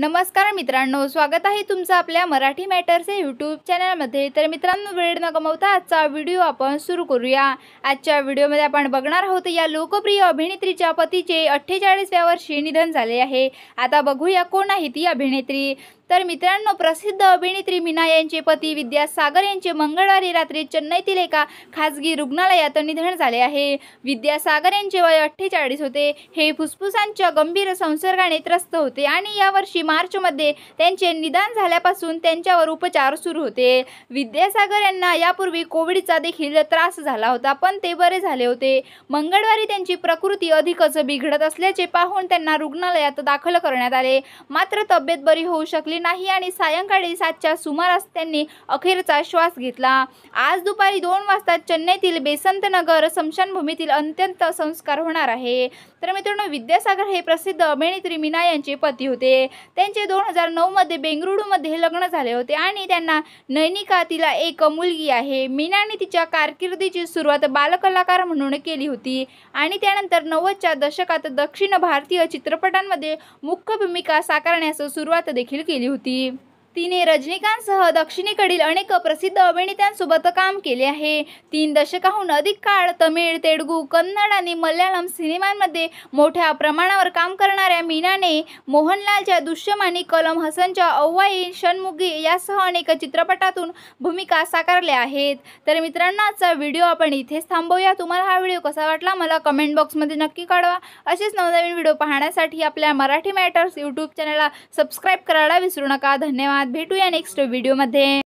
नमस्कार मित्रांनो स्वागत आहे तुमचं आपल्या मराठी मॅटर्स या यूट्यूब चॅनलमध्ये तर मित्रांनो वेळ न गमवता आजचा व्हिडिओ आपण सुरू करूया आजच्या व्हिडिओमध्ये आपण बघणार आहोत या लोकप्रिय अभिनेत्रीच्या पतीचे अठ्ठेचाळीसव्या वर्षी निधन झाले आहे आता बघूया कोण आहे ती अभिनेत्री तर मित्रांनो प्रसिद्ध अभिनेत्री मीना यांचे पती विद्यासागर यांचे मंगळवारी रात्री चेन्नईतील एका खासगी रुग्णालयात निधन झाले आहे विद्यासागर यांचे वय अठ्ठेचाळीस होते हे फुसफुसांच्या गंभीर संसर्गाने त्रस्त होते आणि यावर्षी मार्चमध्ये त्यांचे निदान झाल्यापासून त्यांच्यावर उपचार सुरू होते विद्यासागर यांना यापूर्वी कोविडचा देखील त्रास झाला होता पण ते बरे झाले होते मंगळवारी त्यांची प्रकृती अधिकच बिघडत असल्याचे पाहून त्यांना रुग्णालयात दाखल करण्यात आले मात्र तब्येत बरी होऊ शकली नाही आणि सायंकाळी सातच्या सुमारास त्यांनी अखेरचा श्वास घेतला आज दुपारी दोन वाजता चेन्नईतील नगर स्मशानभूमीतील अंत्यंत संस्कार होणार आहे तर मित्रांनो विद्यासागर हे प्रसिद्ध अभिनेत्री मीना यांचे पती होते त्यांचे दोन हजार नऊमध्ये बेंगळुरूमध्ये लग्न झाले होते आणि त्यांना नैनिका तिला एक मुलगी आहे मीनाने तिच्या कारकिर्दीची सुरुवात बालकलाकार म्हणून केली होती आणि त्यानंतर नव्वदच्या दशकात दक्षिण भारतीय चित्रपटांमध्ये मुख्य भूमिका साकारण्यास सुरुवात देखील केली होती होती तिने रजनीकांतसह दक्षिणेकडील अनेक प्रसिद्ध अभिनेत्यांसोबत काम केले आहे तीन दशकाहून अधिक काळ तमिळ तेलुगू कन्नड आणि मल्याळम सिनेमांमध्ये मोठ्या प्रमाणावर काम करणाऱ्या मीनाने मोहनलालच्या आणि कलम हसनच्या अव्वाई षणमुगी यासह अनेक चित्रपटातून भूमिका साकारल्या आहेत तर मित्रांनो आजचा व्हिडिओ आपण इथेच थांबवूया तुम्हाला हा व्हिडिओ कसा वाटला मला कमेंट बॉक्समध्ये नक्की कळवा असेच नवनवीन व्हिडिओ पाहण्यासाठी आपल्या मराठी मॅटर्स यूट्यूब चॅनलला सबस्क्राईब करायला विसरू नका धन्यवाद भेटूया नेक्स्ट व्हिडिओमध्ये